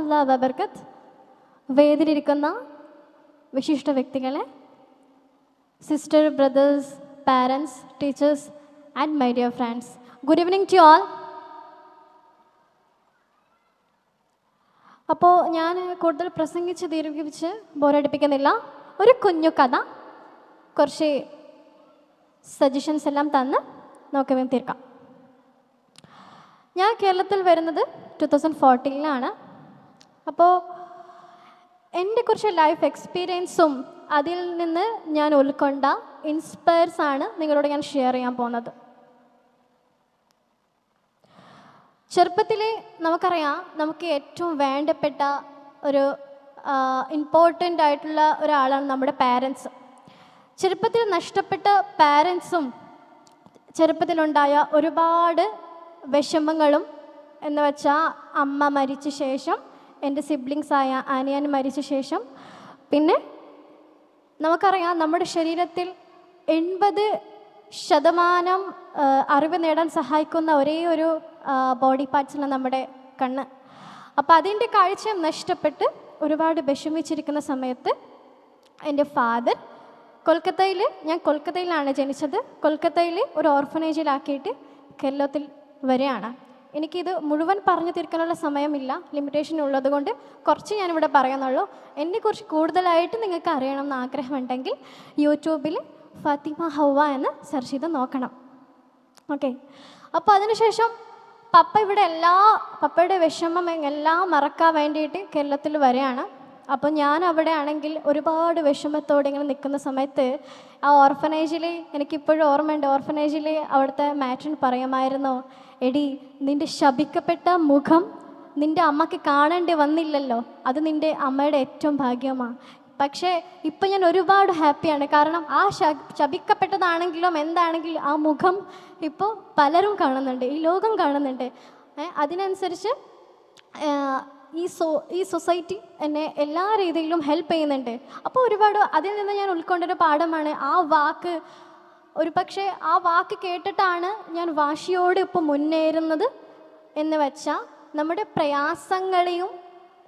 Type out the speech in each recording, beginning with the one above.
അള്ളാഹ് വബർക്കത്ത് വേദിയിലിരിക്കുന്ന വിശിഷ്ട വ്യക്തികളെ sister brothers parents teachers and my dear friends good evening to all അപ്പോൾ ഞാൻ കൂടുതൽ പ്രസംഗിച്ച് ദീർഘിപ്പിച്ച് ബോറടിപ്പിക്കുന്നില്ല ഒരു കുഞ്ഞു കഥ കുറച്ച് സജഷൻസ് എല്ലാം തന്ന് നോക്കി തീർക്കാം ഞാൻ കേരളത്തിൽ വരുന്നത് ടു തൗസൻഡ് ഫോർട്ടീനിലാണ് അപ്പോൾ എൻ്റെ കുറച്ച് ലൈഫ് എക്സ്പീരിയൻസും അതിൽ നിന്ന് ഞാൻ ഉൾക്കൊണ്ട ഇൻസ്പയർസ് ആണ് നിങ്ങളോട് ഞാൻ ഷെയർ ചെയ്യാൻ പോകുന്നത് ചെറുപ്പത്തിൽ നമുക്കറിയാം നമുക്ക് ഏറ്റവും വേണ്ടപ്പെട്ട ഒരു ഇമ്പോർട്ടൻ്റ് ആയിട്ടുള്ള ഒരാളാണ് നമ്മുടെ പാരൻസ് ചെറുപ്പത്തിൽ നഷ്ടപ്പെട്ട പാരൻസും ചെറുപ്പത്തിലുണ്ടായ ഒരുപാട് വിഷമങ്ങളും എന്ന് വെച്ചാൽ അമ്മ മരിച്ച ശേഷം എൻ്റെ സിബ്ലിങ്സായ ആനിയൻ മരിച്ച ശേഷം പിന്നെ നമുക്കറിയാം നമ്മുടെ ശരീരത്തിൽ എൺപത് ശതമാനം അറിവ് നേടാൻ സഹായിക്കുന്ന ഒരേ ഒരു ബോഡി പാർട്സാണ് നമ്മുടെ കണ്ണ് അപ്പോൾ അതിൻ്റെ കാഴ്ച നഷ്ടപ്പെട്ട് ഒരുപാട് വിഷമിച്ചിരിക്കുന്ന സമയത്ത് എൻ്റെ ഫാദർ കൊൽക്കത്തയിൽ ഞാൻ കൊൽക്കത്തയിലാണ് ജനിച്ചത് കൊൽക്കത്തയിൽ ഒരു ഓർഫനേജിലാക്കിയിട്ട് കേരളത്തിൽ വരികയാണ് എനിക്കിത് മുഴുവൻ പറഞ്ഞു തീർക്കാനുള്ള സമയമില്ല ലിമിറ്റേഷൻ ഉള്ളത് കൊണ്ട് കുറച്ച് ഞാനിവിടെ പറയുന്നുള്ളൂ എന്നെക്കുറിച്ച് കൂടുതലായിട്ട് നിങ്ങൾക്ക് അറിയണം എന്ന് ആഗ്രഹമുണ്ടെങ്കിൽ യൂട്യൂബിൽ ഫാത്തിമ ഹൗവ എന്ന് സെർച്ച് ചെയ്ത് നോക്കണം ഓക്കെ അപ്പോൾ അതിനുശേഷം പപ്പ ഇവിടെ എല്ലാ പപ്പയുടെ വിഷമം എല്ലാം മറക്കാൻ വേണ്ടിയിട്ട് കേരളത്തിൽ വരെയാണ് അപ്പോൾ ഞാൻ അവിടെ ആണെങ്കിൽ ഒരുപാട് വിഷമത്തോടെ ഇങ്ങനെ നിൽക്കുന്ന സമയത്ത് ആ ഓർഫനേജിൽ എനിക്കിപ്പോഴും ഓർമ്മയുണ്ട് ഓർഫനേജിൽ അവിടുത്തെ മാട്രിൻ പറയുമായിരുന്നു എടി നിൻ്റെ ശപിക്കപ്പെട്ട മുഖം നിൻ്റെ അമ്മയ്ക്ക് കാണേണ്ടി വന്നില്ലല്ലോ അത് നിൻ്റെ അമ്മയുടെ ഏറ്റവും ഭാഗ്യമാണ് പക്ഷേ ഇപ്പം ഞാൻ ഒരുപാട് ഹാപ്പിയാണ് കാരണം ആ ശപിക്കപ്പെട്ടതാണെങ്കിലും എന്താണെങ്കിലും ആ മുഖം ഇപ്പോൾ പലരും കാണുന്നുണ്ട് ഈ ലോകം കാണുന്നുണ്ട് അതിനനുസരിച്ച് ഈ സോ ഈ സൊസൈറ്റി എന്നെ എല്ലാ രീതിയിലും ഹെൽപ്പ് ചെയ്യുന്നുണ്ട് അപ്പോൾ ഒരുപാട് അതിൽ നിന്ന് ഞാൻ ഉൾക്കൊണ്ടൊരു പാഠമാണ് ആ വാക്ക് ഒരു പക്ഷേ ആ വാക്ക് കേട്ടിട്ടാണ് ഞാൻ വാശിയോട് ഇപ്പോൾ മുന്നേറുന്നത് എന്ന് വെച്ചാൽ നമ്മുടെ പ്രയാസങ്ങളെയും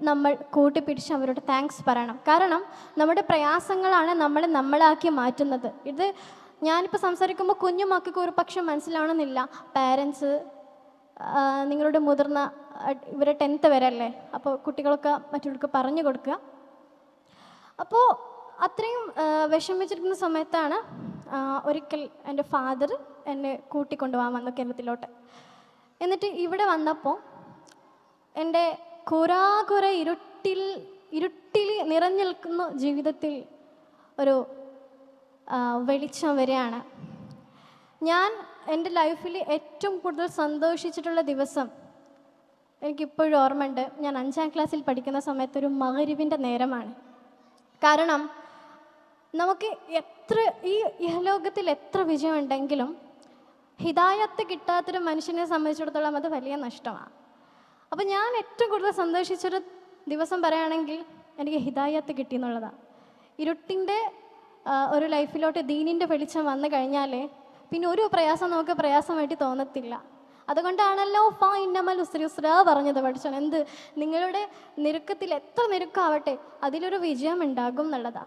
നമ്മൾ കൂട്ടിപ്പിടിച്ച് അവരോട് താങ്ക്സ് പറയണം കാരണം നമ്മുടെ പ്രയാസങ്ങളാണ് നമ്മളെ നമ്മളാക്കി മാറ്റുന്നത് ഇത് ഞാനിപ്പോൾ സംസാരിക്കുമ്പോൾ കുഞ്ഞു മക്കൾക്ക് ഒരു പക്ഷെ മനസ്സിലാവണമെന്നില്ല പാരൻസ് നിങ്ങളുടെ മുതിർന്ന ഇവരെ ടെൻത്ത് വരെ അല്ലേ അപ്പോൾ കുട്ടികളൊക്കെ മറ്റുള്ളവർക്ക് പറഞ്ഞു കൊടുക്കുക അപ്പോൾ അത്രയും വിഷമിച്ചിരിക്കുന്ന സമയത്താണ് ഒരിക്കൽ എൻ്റെ ഫാദർ എന്നെ കൂട്ടിക്കൊണ്ടുപോകാൻ വന്നു കേരളത്തിലോട്ട് എന്നിട്ട് ഇവിടെ വന്നപ്പോൾ എൻ്റെ കുറാകുറ ഇരുട്ടിൽ ഇരുട്ടിൽ നിറഞ്ഞു നിൽക്കുന്ന ജീവിതത്തിൽ ഒരു വെളിച്ചം വരെയാണ് ഞാൻ എൻ്റെ ലൈഫിൽ ഏറ്റവും കൂടുതൽ സന്തോഷിച്ചിട്ടുള്ള ദിവസം എനിക്കിപ്പോഴും ഓർമ്മയുണ്ട് ഞാൻ അഞ്ചാം ക്ലാസ്സിൽ പഠിക്കുന്ന സമയത്ത് ഒരു മകരുവിൻ്റെ നേരമാണ് കാരണം നമുക്ക് എത്ര ഈ ഇഹലോകത്തിൽ എത്ര വിജയമുണ്ടെങ്കിലും ഹിതായത്ത് കിട്ടാത്തൊരു മനുഷ്യനെ സംബന്ധിച്ചിടത്തോളം അത് വലിയ നഷ്ടമാണ് അപ്പോൾ ഞാൻ ഏറ്റവും കൂടുതൽ സന്തോഷിച്ചൊരു ദിവസം പറയുകയാണെങ്കിൽ എനിക്ക് ഹിതായത്ത് കിട്ടി എന്നുള്ളതാണ് ഇരുട്ടിൻ്റെ ഒരു ലൈഫിലോട്ട് ദീനിൻ്റെ വെളിച്ചം വന്നു കഴിഞ്ഞാൽ പിന്നെ ഒരു പ്രയാസം നമുക്ക് പ്രയാസമായിട്ട് തോന്നത്തില്ല അതുകൊണ്ടാണല്ലോ ഫാ ഇന്നമൽ ഉസ്ര പറഞ്ഞത് പഠിച്ചാൽ എന്ത് നിങ്ങളുടെ നിരുക്കത്തിൽ എത്ര നിരുക്കാവട്ടെ അതിലൊരു വിജയം ഉണ്ടാകും എന്നുള്ളതാ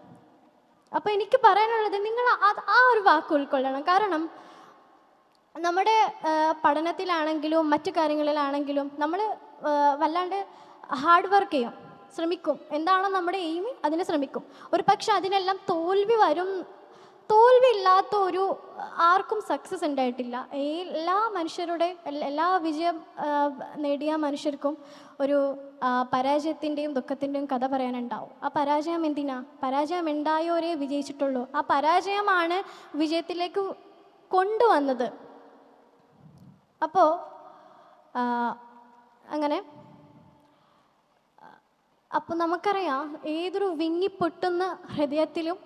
അപ്പോൾ എനിക്ക് പറയാനുള്ളത് നിങ്ങൾ ആ ഒരു വാക്ക് ഉൾക്കൊള്ളണം കാരണം നമ്മുടെ പഠനത്തിലാണെങ്കിലും മറ്റു കാര്യങ്ങളിലാണെങ്കിലും നമ്മൾ വല്ലാണ്ട് ഹാർഡ് വർക്ക് ചെയ്യും ശ്രമിക്കും എന്താണോ നമ്മുടെ എയിം അതിന് ശ്രമിക്കും ഒരു പക്ഷെ അതിനെല്ലാം തോൽവി വരും തോൽവിയില്ലാത്ത ഒരു ആർക്കും സക്സസ് ഉണ്ടായിട്ടില്ല എല്ലാ മനുഷ്യരുടെ എല്ലാ വിജയം നേടിയ മനുഷ്യർക്കും ഒരു പരാജയത്തിൻ്റെയും ദുഃഖത്തിൻ്റെയും കഥ പറയാനുണ്ടാവും ആ പരാജയം എന്തിനാ പരാജയം ഉണ്ടായോരേ വിജയിച്ചിട്ടുള്ളൂ ആ പരാജയമാണ് വിജയത്തിലേക്ക് കൊണ്ടുവന്നത് അപ്പോൾ അങ്ങനെ അപ്പോൾ നമുക്കറിയാം ഏതൊരു വിങ്ങിപ്പൊട്ടുന്ന ഹൃദയത്തിലും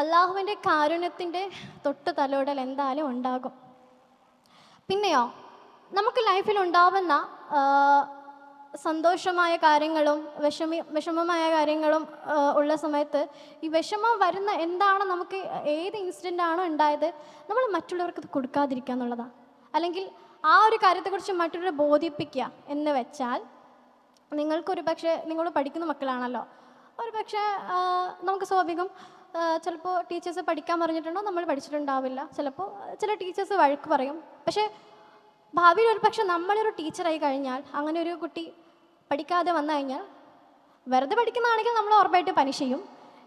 അള്ളാഹുവിൻ്റെ കാരുണ്യത്തിൻ്റെ തൊട്ട് തലോടൽ എന്തായാലും ഉണ്ടാകും പിന്നെയോ നമുക്ക് ലൈഫിൽ ഉണ്ടാവുന്ന സന്തോഷമായ കാര്യങ്ങളും വിഷമി വിഷമമായ കാര്യങ്ങളും ഉള്ള സമയത്ത് ഈ വിഷമം വരുന്ന എന്താണ് നമുക്ക് ഏത് ഇൻസിഡൻ്റ് ആണോ ഉണ്ടായത് നമ്മൾ മറ്റുള്ളവർക്ക് ഇത് കൊടുക്കാതിരിക്കുക എന്നുള്ളതാണ് അല്ലെങ്കിൽ ആ ഒരു കാര്യത്തെക്കുറിച്ച് മറ്റുള്ളവരെ ബോധിപ്പിക്കുക എന്ന് വെച്ചാൽ നിങ്ങൾക്കൊരു പക്ഷേ നിങ്ങൾ പഠിക്കുന്ന മക്കളാണല്ലോ ഒരു പക്ഷേ നമുക്ക് സ്വാഭാവികം ചിലപ്പോൾ ടീച്ചേഴ്സ് പഠിക്കാൻ പറഞ്ഞിട്ടുണ്ടോ നമ്മൾ പഠിച്ചിട്ടുണ്ടാവില്ല ചിലപ്പോൾ ചില ടീച്ചേഴ്സ് വഴക്ക് പറയും പക്ഷേ ഭാവിയിൽ ഒരു പക്ഷെ നമ്മളൊരു ടീച്ചറായി കഴിഞ്ഞാൽ അങ്ങനെ ഒരു കുട്ടി പഠിക്കാതെ വന്നു കഴിഞ്ഞാൽ വെറുതെ പഠിക്കുന്നതാണെങ്കിൽ നമ്മൾ ഉറപ്പായിട്ട് പനിഷ് ചെയ്യും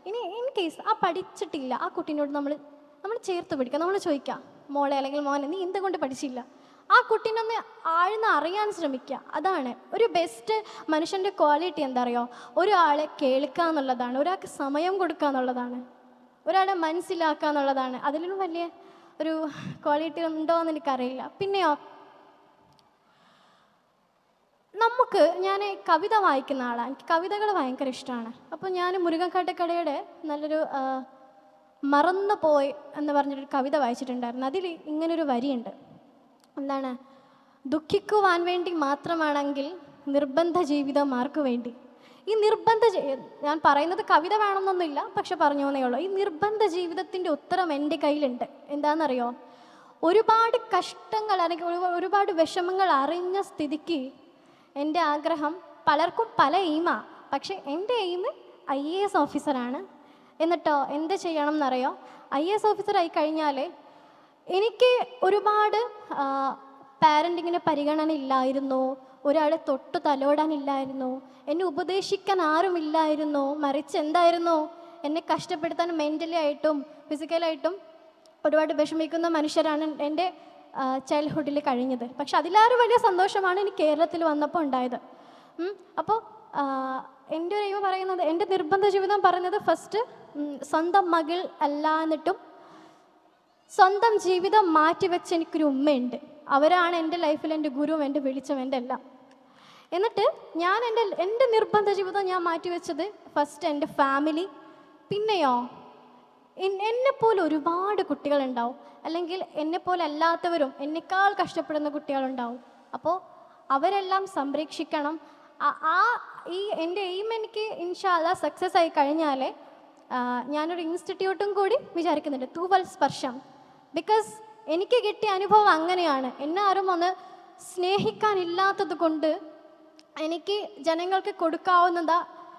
ഇനി ഇൻ കേസ് ആ പഠിച്ചിട്ടില്ല ആ കുട്ടീനോട് നമ്മൾ നമ്മൾ ചേർത്ത് പിടിക്കുക നമ്മൾ ചോദിക്കുക മോളെ അല്ലെങ്കിൽ മോനെ നീ എന്തുകൊണ്ട് പഠിച്ചില്ല ആ കുട്ടീനൊന്ന് ആഴ്ന്ന് അറിയാൻ ശ്രമിക്കുക അതാണ് ഒരു ബെസ്റ്റ് മനുഷ്യൻ്റെ ക്വാളിറ്റി എന്താ അറിയോ ഒരാളെ കേൾക്കുക എന്നുള്ളതാണ് ഒരാൾക്ക് സമയം കൊടുക്കുക എന്നുള്ളതാണ് ഒരാളെ മനസ്സിലാക്കുക എന്നുള്ളതാണ് അതിലൊരു വലിയ ഒരു ക്വാളിറ്റി ഉണ്ടോ എന്ന് എനിക്കറിയില്ല പിന്നെയോ നമുക്ക് ഞാൻ കവിത വായിക്കുന്ന ആളാണ് എനിക്ക് കവിതകൾ ഭയങ്കര ഇഷ്ടമാണ് അപ്പോൾ ഞാൻ മുരുകൻകാട്ടക്കടയുടെ നല്ലൊരു മറന്നു പോയി എന്ന് പറഞ്ഞൊരു കവിത വായിച്ചിട്ടുണ്ടായിരുന്നു അതിൽ ഇങ്ങനൊരു വരിയുണ്ട് എന്താണ് ദുഃഖിക്കുവാൻ വേണ്ടി മാത്രമാണെങ്കിൽ നിർബന്ധ ജീവിതം ആർക്കു വേണ്ടി ഈ നിർബന്ധ ഞാൻ പറയുന്നത് കവിത വേണമെന്നൊന്നുമില്ല പക്ഷെ പറഞ്ഞു എന്നേ ഉള്ളൂ ഈ നിർബന്ധ ജീവിതത്തിൻ്റെ ഉത്തരം എൻ്റെ കയ്യിലുണ്ട് എന്താണെന്നറിയോ ഒരുപാട് കഷ്ടങ്ങൾ അല്ലെങ്കിൽ ഒരുപാട് വിഷമങ്ങൾ അറിഞ്ഞ സ്ഥിതിക്ക് എൻ്റെ ആഗ്രഹം പലർക്കും പല എയിമാ പക്ഷെ എൻ്റെ എയിം ഐ എ എസ് ഓഫീസറാണ് എന്നിട്ടോ എന്ത് ചെയ്യണം എന്നറിയോ ഐ എ എസ് ഓഫീസറായി കഴിഞ്ഞാൽ എനിക്ക് ഒരുപാട് പാരൻറ്റിങ്ങിന് പരിഗണന ഇല്ലായിരുന്നു ഒരാളെ തൊട്ടു തലോടാനില്ലായിരുന്നു എന്നെ ഉപദേശിക്കാൻ ആരുമില്ലായിരുന്നു മറിച്ച് എന്തായിരുന്നു എന്നെ കഷ്ടപ്പെടുത്താൻ മെൻ്റലി ആയിട്ടും ഫിസിക്കലായിട്ടും ഒരുപാട് വിഷമിക്കുന്ന മനുഷ്യരാണ് എൻ്റെ ചൈൽഡ്ഹുഡിൽ കഴിഞ്ഞത് പക്ഷെ അതിലാരും വലിയ സന്തോഷമാണ് എനിക്ക് കേരളത്തിൽ വന്നപ്പോൾ ഉണ്ടായത് അപ്പോൾ എൻ്റെ ഒരു ഇവ പറയുന്നത് എൻ്റെ നിർബന്ധ ജീവിതം പറയുന്നത് ഫസ്റ്റ് സ്വന്തം മകൾ അല്ല എന്നിട്ടും സ്വന്തം ജീവിതം മാറ്റിവെച്ച് എനിക്കൊരു ഉമ്മയുണ്ട് അവരാണ് എൻ്റെ ലൈഫിൽ എൻ്റെ ഗുരുവും എൻ്റെ വെളിച്ചം എൻ്റെ എല്ലാം എന്നിട്ട് ഞാൻ എൻ്റെ എൻ്റെ നിർബന്ധ ജീവിതം ഞാൻ മാറ്റിവെച്ചത് ഫസ്റ്റ് എൻ്റെ ഫാമിലി പിന്നെയോ എന്നെപ്പോലെ ഒരുപാട് കുട്ടികളുണ്ടാവും അല്ലെങ്കിൽ എന്നെപ്പോലെ അല്ലാത്തവരും എന്നെക്കാൾ കഷ്ടപ്പെടുന്ന കുട്ടികളുണ്ടാവും അപ്പോൾ അവരെല്ലാം സംരക്ഷിക്കണം ആ ഈ എൻ്റെ എയിം എനിക്ക് ഇൻഷാല്ല സക്സസ് ആയി കഴിഞ്ഞാൽ ഞാനൊരു ഇൻസ്റ്റിറ്റ്യൂട്ടും കൂടി വിചാരിക്കുന്നുണ്ട് തൂവൽ സ്പർശം ബിക്കോസ് എനിക്ക് കിട്ടിയ അനുഭവം അങ്ങനെയാണ് എന്നെ ആരും ഒന്ന് സ്നേഹിക്കാനില്ലാത്തത് കൊണ്ട് എനിക്ക് ജനങ്ങൾക്ക് കൊടുക്കാവുന്നതാ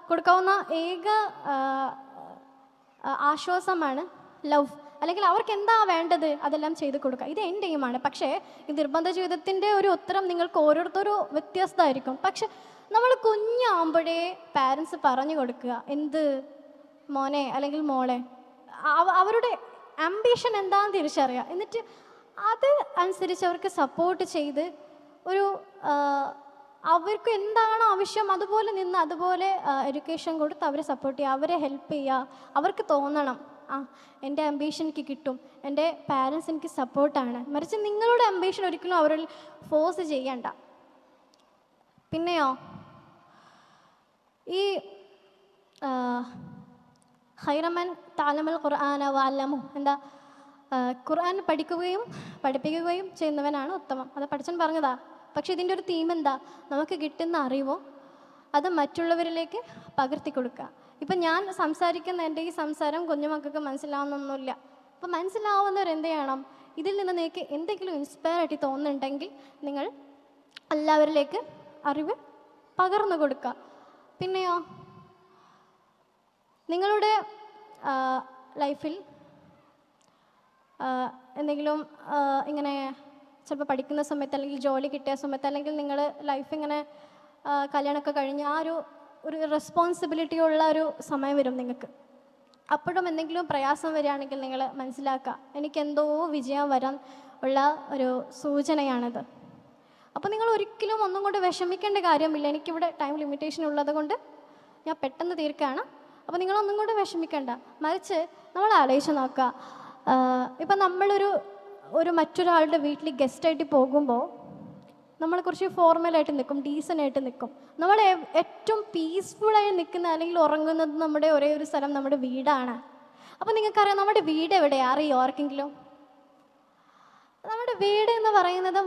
കൊടുക്കാവുന്ന ഏക ആശ്വാസമാണ് ലവ് അല്ലെങ്കിൽ അവർക്ക് എന്താ വേണ്ടത് അതെല്ലാം ചെയ്ത് കൊടുക്കുക ഇത് എൻ്റെ എയിമാണ് പക്ഷേ ഈ നിർബന്ധ ജീവിതത്തിൻ്റെ ഒരു ഉത്തരം നിങ്ങൾക്ക് ഓരോരുത്തരും വ്യത്യസ്തമായിരിക്കും പക്ഷെ നമ്മൾ കുഞ്ഞാകുമ്പോഴേ പാരൻസ് പറഞ്ഞു കൊടുക്കുക എന്ത് മോനെ അല്ലെങ്കിൽ മോളെ അവരുടെ അംബിഷൻ എന്താണെന്ന് തിരിച്ചറിയുക എന്നിട്ട് അത് അനുസരിച്ച് അവർക്ക് സപ്പോർട്ട് ചെയ്ത് ഒരു അവർക്ക് എന്താണ് ആവശ്യം അതുപോലെ നിന്ന് അതുപോലെ എഡ്യൂക്കേഷൻ കൊടുത്ത് അവരെ സപ്പോർട്ട് ചെയ്യുക അവരെ ഹെൽപ്പ് ചെയ്യുക അവർക്ക് തോന്നണം ആ എൻ്റെ അംബീഷൻ എനിക്ക് കിട്ടും എൻ്റെ പാരൻസ് എനിക്ക് സപ്പോർട്ടാണ് മറിച്ച് നിങ്ങളുടെ അംബീഷൻ ഒരിക്കലും അവരിൽ ഫോഴ്സ് ചെയ്യണ്ട പിന്നെയോ ഈ ഹൈറമൻ താലമൽ ഖുർആാന വാലമു എന്താ ഖുർആൻ പഠിക്കുകയും പഠിപ്പിക്കുകയും ചെയ്യുന്നവനാണ് ഉത്തമം അത് പഠിച്ചൻ പറഞ്ഞതാ പക്ഷെ ഇതിൻ്റെ ഒരു തീം എന്താ നമുക്ക് കിട്ടുന്ന അറിവോ അത് മറ്റുള്ളവരിലേക്ക് പകർത്തി കൊടുക്കുക ഇപ്പം ഞാൻ സംസാരിക്കുന്ന എൻ്റെ ഈ സംസാരം കുഞ്ഞുമക്കൾക്ക് മനസ്സിലാവുന്നൊന്നുമില്ല അപ്പം മനസ്സിലാവുന്നവർ എന്ത് ചെയ്യണം ഇതിൽ നിന്ന് നിങ്ങൾക്ക് എന്തെങ്കിലും ഇൻസ്പയർ ആയിട്ട് തോന്നുന്നുണ്ടെങ്കിൽ നിങ്ങൾ എല്ലാവരിലേക്ക് അറിവ് പകർന്നു കൊടുക്കുക പിന്നെയോ നിങ്ങളുടെ ലൈഫിൽ എന്തെങ്കിലും ഇങ്ങനെ ചിലപ്പോൾ പഠിക്കുന്ന സമയത്ത് അല്ലെങ്കിൽ ജോലി കിട്ടിയ സമയത്ത് അല്ലെങ്കിൽ നിങ്ങൾ ലൈഫ് ഇങ്ങനെ കല്യാണമൊക്കെ കഴിഞ്ഞ് ആ ഒരു ഒരു റെസ്പോൺസിബിലിറ്റി ഉള്ള ഒരു സമയം വരും നിങ്ങൾക്ക് അപ്പോഴും എന്തെങ്കിലും പ്രയാസം വരികയാണെങ്കിൽ നിങ്ങൾ മനസ്സിലാക്കുക എനിക്കെന്തോ വിജയം വരാൻ ഉള്ള ഒരു സൂചനയാണിത് അപ്പോൾ നിങ്ങൾ ഒരിക്കലും ഒന്നും കൊണ്ട് വിഷമിക്കേണ്ട കാര്യമില്ല എനിക്കിവിടെ ടൈം ലിമിറ്റേഷൻ ഉള്ളത് കൊണ്ട് ഞാൻ പെട്ടെന്ന് തീർക്കുകയാണ് അപ്പോൾ നിങ്ങളൊന്നും കൂടെ വിഷമിക്കണ്ട മറിച്ച് നമ്മൾ ആലോചിച്ച് നോക്കുക ഇപ്പം നമ്മളൊരു ഒരു മറ്റൊരാളുടെ വീട്ടിൽ ഗസ്റ്റായിട്ട് പോകുമ്പോൾ നമ്മൾ കുറച്ച് ഫോർമലായിട്ട് നിൽക്കും ഡീസൻ്റായിട്ട് നിൽക്കും നമ്മൾ ഏറ്റവും പീസ്ഫുള്ളായി നിൽക്കുന്ന അല്ലെങ്കിൽ ഉറങ്ങുന്നത് നമ്മുടെ ഒരേ ഒരു സ്ഥലം നമ്മുടെ വീടാണ് അപ്പോൾ നിങ്ങൾക്കറിയാം നമ്മുടെ വീട് എവിടെയാണ് അറിയോ ആർക്കെങ്കിലും നമ്മുടെ വീട് എന്ന് പറയുന്നത്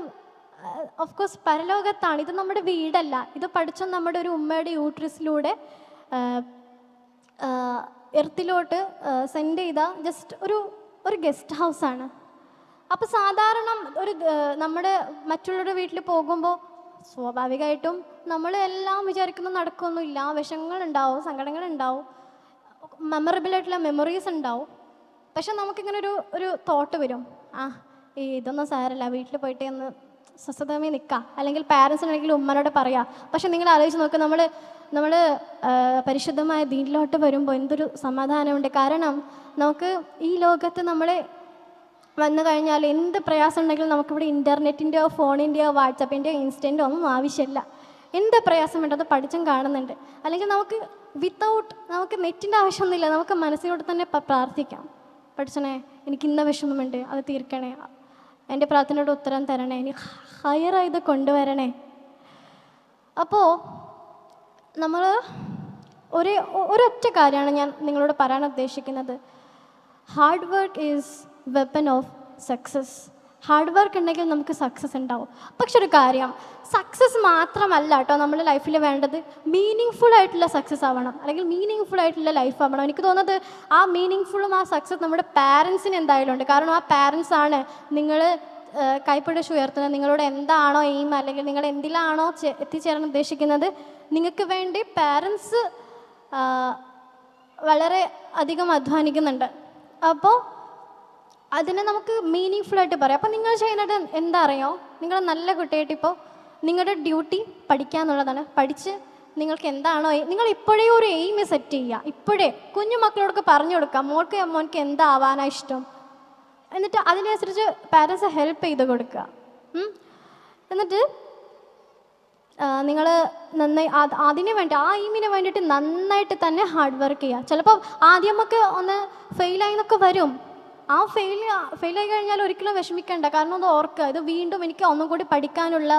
ഓഫ് കോഴ്സ് പരലോകത്താണ് ഇത് നമ്മുടെ വീടല്ല ഇത് പഠിച്ച നമ്മുടെ ഒരു ഉമ്മയുടെ യൂട്രസിലൂടെ എർത്തിലോട്ട് സെൻഡ് ചെയ്ത ജസ്റ്റ് ഒരു ഒരു ഗസ്റ്റ് ഹൗസാണ് അപ്പോൾ സാധാരണ ഒരു നമ്മുടെ മറ്റുള്ളവരുടെ വീട്ടിൽ പോകുമ്പോൾ സ്വാഭാവികമായിട്ടും നമ്മൾ എല്ലാം വിചാരിക്കുന്ന നടക്കൊന്നുമില്ല സങ്കടങ്ങൾ സങ്കടങ്ങളുണ്ടാവും മെമ്മറബിൾ ആയിട്ടുള്ള മെമ്മറീസ് ഉണ്ടാവും പക്ഷെ നമുക്കിങ്ങനെ ഒരു ഒരു തോട്ട് വരും ആ ഇതൊന്നും സാരല്ല വീട്ടിൽ പോയിട്ട് എന്ന് സ്വസ്ഥതമായി നിൽക്കുക അല്ലെങ്കിൽ അല്ലെങ്കിൽ ഉമ്മനോട് പറയാം പക്ഷെ നിങ്ങൾ ആലോചിച്ച് നോക്കുക നമ്മൾ നമ്മൾ പരിശുദ്ധമായ ദീനിലോട്ട് വരുമ്പോൾ എന്തൊരു സമാധാനമുണ്ട് കാരണം നമുക്ക് ഈ ലോകത്ത് നമ്മൾ വന്നു കഴിഞ്ഞാൽ എന്ത് പ്രയാസം ഉണ്ടെങ്കിലും നമുക്കിവിടെ ഇൻ്റർനെറ്റിൻ്റെയോ ഫോണിൻ്റെയോ വാട്സപ്പിൻ്റെയോ ഇൻസ്റ്റൻ്റോ ഒന്നും ആവശ്യമില്ല എന്ത് പ്രയാസം അത് പഠിച്ചും കാണുന്നുണ്ട് അല്ലെങ്കിൽ നമുക്ക് വിത്തൗട്ട് നമുക്ക് നെറ്റിൻ്റെ ആവശ്യമൊന്നുമില്ല നമുക്ക് മനസ്സിനോട് തന്നെ പ്രാർത്ഥിക്കാം പഠിച്ചനെ എനിക്ക് ഇന്ന വിഷമമുണ്ട് അത് തീർക്കണേ എൻ്റെ പ്രാർത്ഥനയുടെ ഉത്തരം തരണേ ഇനി ഹയറായത് കൊണ്ടുവരണേ അപ്പോൾ നമ്മൾ ഒരേ ഒരൊറ്റ കാര്യമാണ് ഞാൻ നിങ്ങളോട് പറയാൻ ഉദ്ദേശിക്കുന്നത് hard work is weapon of success hard work ഉണ്ടെങ്കിൽ നമുക്ക് സക്സസ് ഉണ്ടാവും പക്ഷെ ഒരു കാര്യം സക്സസ് മാത്രമല്ല കേട്ടോ നമ്മുടെ ലൈഫിൽ വേണ്ടത് മീനിങ് ഫുൾ ആയിട്ടുള്ള സക്സസ് ആവണം അല്ലെങ്കിൽ മീനിങ് ഫുൾ ആയിട്ടുള്ള ലൈഫ് ആവണം എനിക്ക് തോന്നുന്നത് ആ മീനിങ് ഫുള്ളും ആ സക്സസ് നമ്മുടെ പാരൻസിന് എന്തായാലും ഉണ്ട് കാരണം ആ പാരൻസ് ആണ് നിങ്ങൾ കൈപ്പിടിച്ച് ഉയർത്തുന്നത് നിങ്ങളോട് എന്താണോ എയിം അല്ലെങ്കിൽ നിങ്ങൾ എന്തിലാണോ എത്തിച്ചേരാൻ ഉദ്ദേശിക്കുന്നത് നിങ്ങൾക്ക് വേണ്ടി പാരൻസ് വളരെ അധികം അധ്വാനിക്കുന്നുണ്ട് അപ്പോൾ അതിനെ നമുക്ക് മീനിങ് ഫുൾ ആയിട്ട് പറയാം അപ്പം നിങ്ങൾ ചെയ്യുന്നത് എന്താ നിങ്ങൾ നല്ല കുട്ടിയായിട്ട് ഇപ്പോൾ നിങ്ങളുടെ ഡ്യൂട്ടി പഠിക്കാന്നുള്ളതാണ് പഠിച്ച് നിങ്ങൾക്ക് എന്താണോ നിങ്ങൾ ഇപ്പോഴേ ഒരു എയിം സെറ്റ് ചെയ്യുക ഇപ്പോഴേ കുഞ്ഞു മക്കളോടൊക്കെ പറഞ്ഞു കൊടുക്കുക മോൾക്ക് മോനക്ക് എന്താവാനാ ഇഷ്ടം എന്നിട്ട് അതിനനുസരിച്ച് പാരൻസ് ഹെൽപ്പ് ചെയ്ത് കൊടുക്കുക എന്നിട്ട് നിങ്ങൾ നന്നായി അതിന് വേണ്ടി ആ എയിമിന് വേണ്ടിയിട്ട് നന്നായിട്ട് തന്നെ ഹാർഡ് വർക്ക് ചെയ്യുക ചിലപ്പോൾ ആദ്യമൊക്കെ ഒന്ന് ഫെയിലായി എന്നൊക്കെ വരും ആ ഫെയിൽ ഫെയിൽ ആയി കഴിഞ്ഞാൽ ഒരിക്കലും വിഷമിക്കേണ്ട കാരണം അത് ഓർക്കുക ഇത് വീണ്ടും എനിക്ക് ഒന്നും കൂടി പഠിക്കാനുള്ള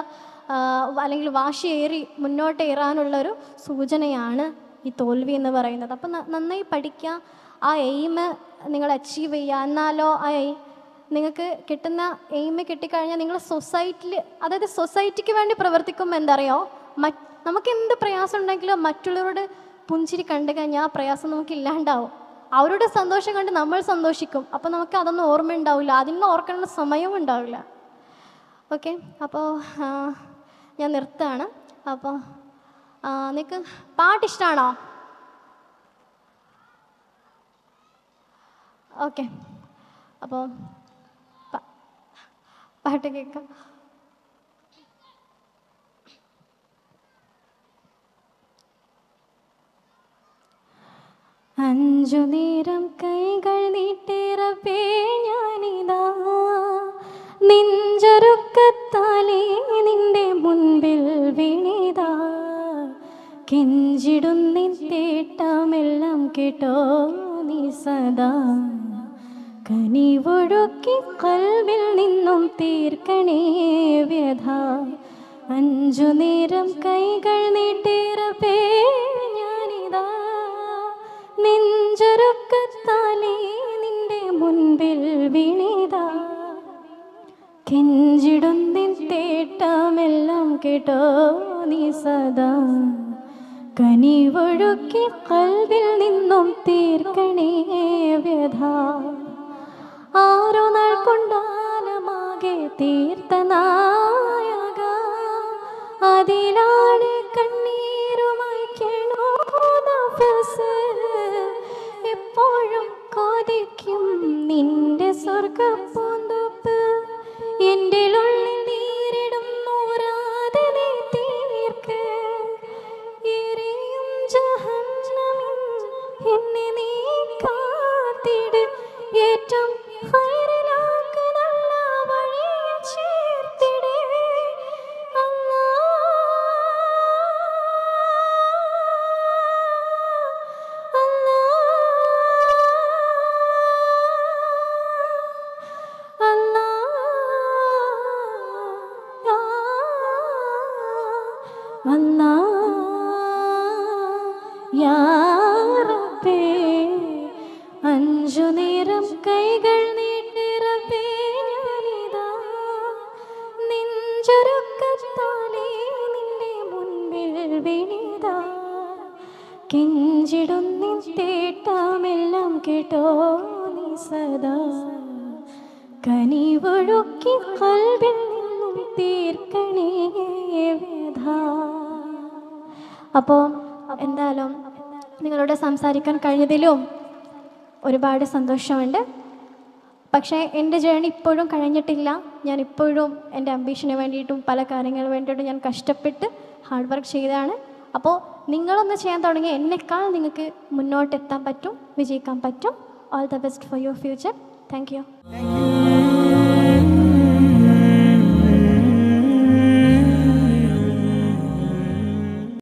അല്ലെങ്കിൽ വാശിയേറി മുന്നോട്ട് ഏറാനുള്ള ഒരു സൂചനയാണ് ഈ തോൽവി എന്ന് പറയുന്നത് അപ്പം നന്നായി പഠിക്കുക ആ എയിം നിങ്ങൾ അച്ചീവ് ചെയ്യുക എന്നാലോ ആ നിങ്ങൾക്ക് കിട്ടുന്ന എയിം കിട്ടിക്കഴിഞ്ഞാൽ നിങ്ങൾ സൊസൈറ്റിയിൽ അതായത് സൊസൈറ്റിക്ക് വേണ്ടി പ്രവർത്തിക്കുമ്പോൾ എന്തറിയോ മറ്റ് നമുക്ക് എന്ത് പ്രയാസം ഉണ്ടെങ്കിലും മറ്റുള്ളവരുടെ പുഞ്ചിരി കണ്ടു കഴിഞ്ഞാൽ ആ പ്രയാസം നമുക്ക് ഇല്ലാണ്ടാവും അവരുടെ സന്തോഷം കണ്ട് നമ്മൾ സന്തോഷിക്കും അപ്പോൾ നമുക്ക് അതൊന്നും ഓർമ്മ ഉണ്ടാവില്ല അതിനൊന്നും ഓർക്കേണ്ട സമയവും ഉണ്ടാവില്ല ഓക്കെ അപ്പോൾ ഞാൻ നിർത്താണ് അപ്പോൾ നിങ്ങൾക്ക് പാട്ടിഷ്ടമാണോ ഓക്കെ അപ്പോൾ പാട്ട് കേൾക്കാം നേരം കൈകൾ നീട്ടേറപ്പേ ഞാനിതാ നെഞ്ചൊരുക്കത്താലേ നിന്റെ മുൻപിൽ വീണിതാ കെഞ്ചിടുന്നിൻ തേട്ടമെല്ലാം കേട്ടോ നീ സദാ ഒഴുക്കി കൽവിൽ നിന്നും തീർക്കണേ വ്യഥ അഞ്ചു നേരം കൈകൾ നീട്ടേറപ്പേ ഞാനിതാ നെഞ്ചുരുക്കത്താലേ നിന്റെ മുൻപിൽ വിണിത കെഞ്ചിടുന്നിൻ തേട്ടമെല്ലാം കേട്ടോ നീ സദാ കനിവൊഴുക്കി കൽവിൽ നിന്നും തീർക്കണേ വ്യഥ ആരോ നാൾ കൊണ്ടാലമാകെ തീർ എന്നെ നീ കാത്തിട് ഏറ്റം ഹൈറലാക്ക് നല്ല വഴിയിൽ ചേർത്തിടേ അല്ലാ അല്ലാ അല്ലാ അല്ലാ അല്ലാ യാ അപ്പോൾ എന്തായാലും നിങ്ങളോട് സംസാരിക്കാൻ കഴിഞ്ഞതിലും ഒരുപാട് സന്തോഷമുണ്ട് പക്ഷേ എൻ്റെ ജേണി ഇപ്പോഴും കഴിഞ്ഞിട്ടില്ല ഞാൻ ഇപ്പോഴും എൻ്റെ അംബീഷന് വേണ്ടിയിട്ടും പല കാര്യങ്ങൾ വേണ്ടിയിട്ടും ഞാൻ കഷ്ടപ്പെട്ട് ഹാർഡ് വർക്ക് ചെയ്തതാണ് അപ്പോൾ നിങ്ങളൊന്ന് ചെയ്യാൻ തുടങ്ങി എന്നെക്കാൾ നിങ്ങൾക്ക് മുന്നോട്ടെത്താൻ പറ്റും വിജയിക്കാൻ പറ്റും all the best for your future thank U